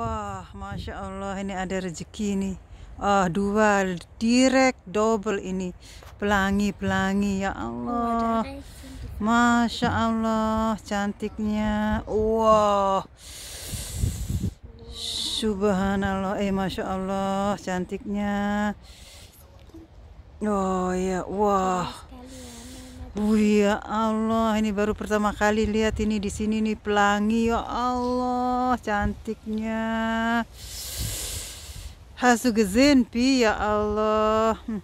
Wah, masya Allah, ini ada rezeki nih. Ah, dua direct double ini pelangi-pelangi ya oh, Allah. Masya Allah, cantiknya. Wah, wow. subhanallah. Eh, masya Allah, cantiknya. Oh ya, wah. Wow. Wih oh, ya Allah, ini baru pertama kali lihat ini di sini nih pelangi ya Allah, cantiknya. Hasu gezin pi ya Allah. Hmm.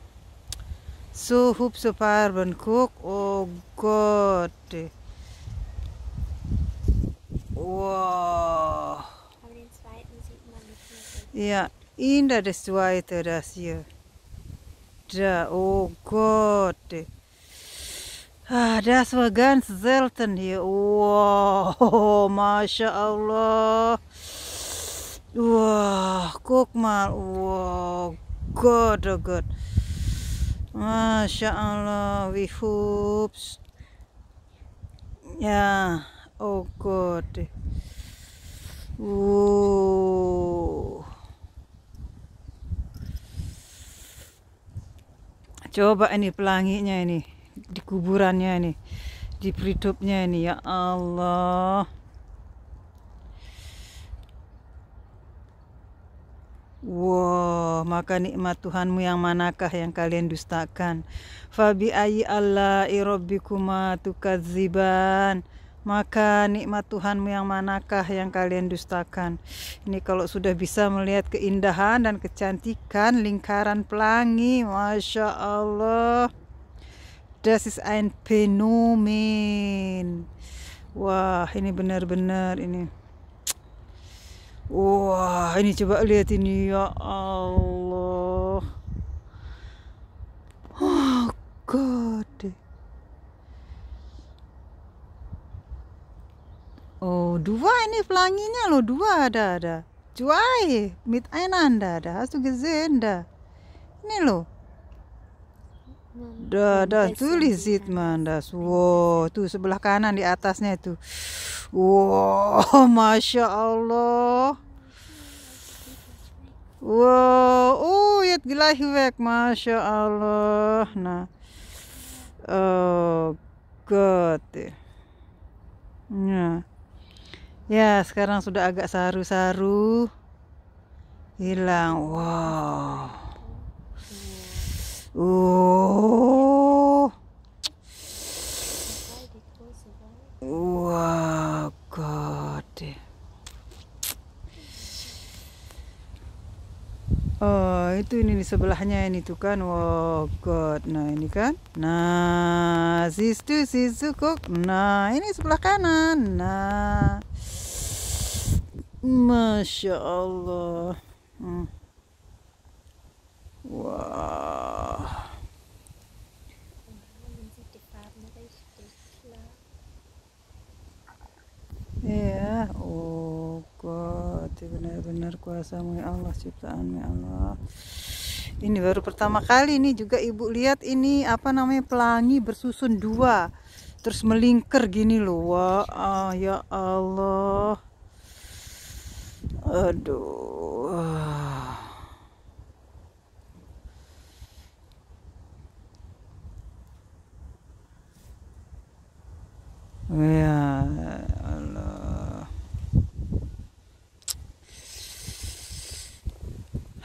Suhub super bengkuk. Oh God. Wow. Ya, indah zweiten sieht man Ja, oh God. Ah, das war ganz selten hier. Wow, Masya Allah. Wow, guck mal. Wow, Gott, oh Gott. Masya Allah, wie hübsch. Ja, oh Gott. Wow. Coba ini pelanginya ini di kuburannya ini di peridupnya ini ya Allah Wow, maka nikmat Tuhanmu yang manakah yang kalian dustakan? Fabi ayi Allah irobikuma tukaziban. Maka nikmat Tuhanmu yang manakah yang kalian dustakan? Ini kalau sudah bisa melihat keindahan dan kecantikan lingkaran pelangi, masya Allah. Das ist ein Phänomen. Wah, ini benar-benar ini. Wah, ini coba lihat ini ya Allah. Oh God. Oh, dua ini pelanginya loh, dua ada ada. Cuai, mit einander, ada. hast du gesehen da. Ini loh. Dah, dah tulis lisit man, dah. Wow, tu sebelah kanan di atasnya tu Wow, masya Allah. Wow, oh ya gilahivek, masya Allah. Nah, oh, good. Nah, ya sekarang sudah agak saru-saru hilang. Wow. Oh. wow, god, Oh, itu ini di sebelahnya ini tuh kan. wow, God. Nah, ini kan. Nah, sis tuh sis cukup, Nah, ini sebelah kanan. Nah. Masya Allah. Hmm. Wow. itu benar-benar kuasamu ya Allah ciptaanmu ya Allah ini baru pertama kali ini juga ibu lihat ini apa namanya pelangi bersusun dua terus melingkar gini loh wah ah, ya Allah aduh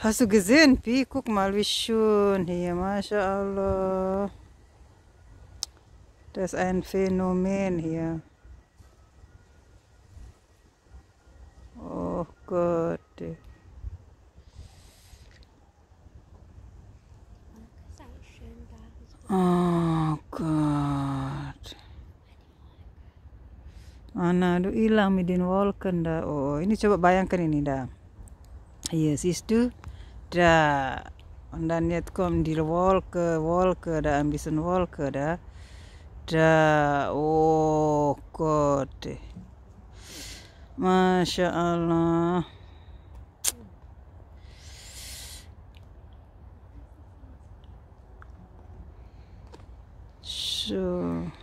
Hast du gesehen? Wie? Guck mal, wie schön hier. Iya, Masya Allah. Das ist ein Phänomen hier. Iya. Oh Gott. Oh Gott. Mana du hilang den wolken dah. Oh, ini coba bayangkan ini dah. Yes, iya, is du? ada anda niat da undan ke dil ke ada da ambition ke ada ada oh god masya allah so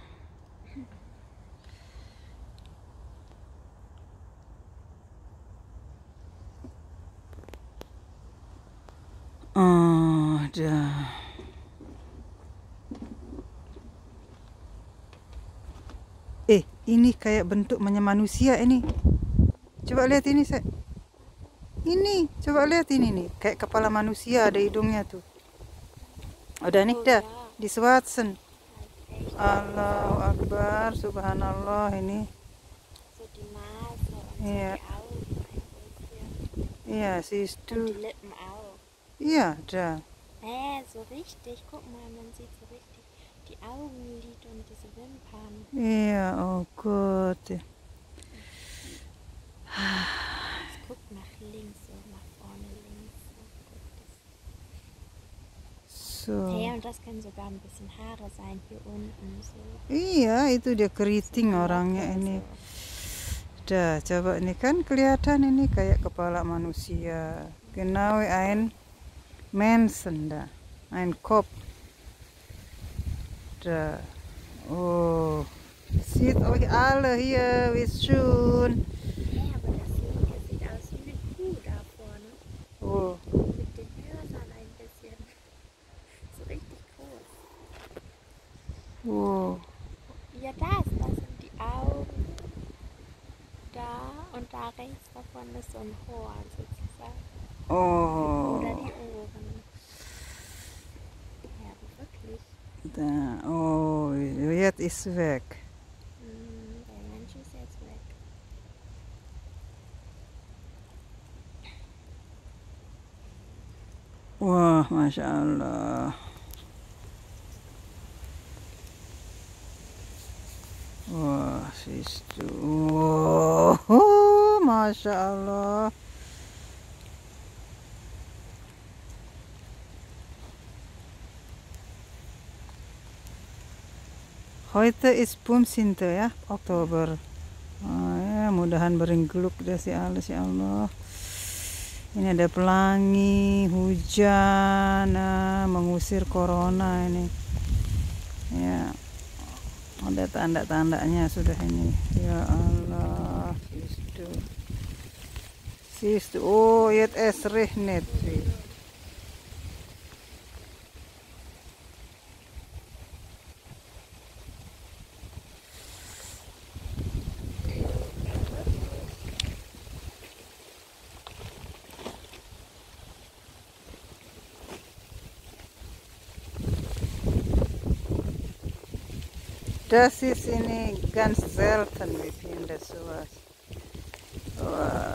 Ada. Eh, ini kayak bentuk manusia ini. Coba lihat ini, saya. Ini, coba lihat ini nih, kayak kepala manusia ada hidungnya tuh. Udah nih, dah. Di Swatson. Allahu Akbar, subhanallah ini. Iya. Iya, tuh. Ja, da. Äh, so richtig. Guck mal, man sieht so richtig die Augenlid und diese Wimpern. Ja, oh Gott. Es guckt nach links und nach vorne links. Oh so. Hey, und das können sogar ein bisschen Haare sein hier unten. So. Iya, itu dia keriting so, orangnya so. ini. Dah, coba ini kan kelihatan ini kayak kepala manusia. Genau ein da, ein Kopf. Da. Oh, sieht euch alle hier, wie schön. Ja, aber das linke sieht aus wie eine Kuh da vorne. Oh. Mit den Hörnern ein bisschen. So richtig groß. Oh. Ja, da das sind die Augen. Da und da rechts davon ist so ein Horn sozusagen. Oh. ist work. weg. der Mensch ist jetzt weg. Wow, mashallah. Wow, siehst du. Wow, mashallah. Heute ist Pumsinte ya, Oktober. Oh, ya, mudahan beringgeluk deh si Allah, si Allah. Ini ada pelangi, hujan, nah, mengusir corona ini. Ya, ada tanda-tandanya sudah ini. Ya Allah, sistu, sistu. Oh, yet esrih net. Das ist eine ganz selten, wir finden sowas. Wow.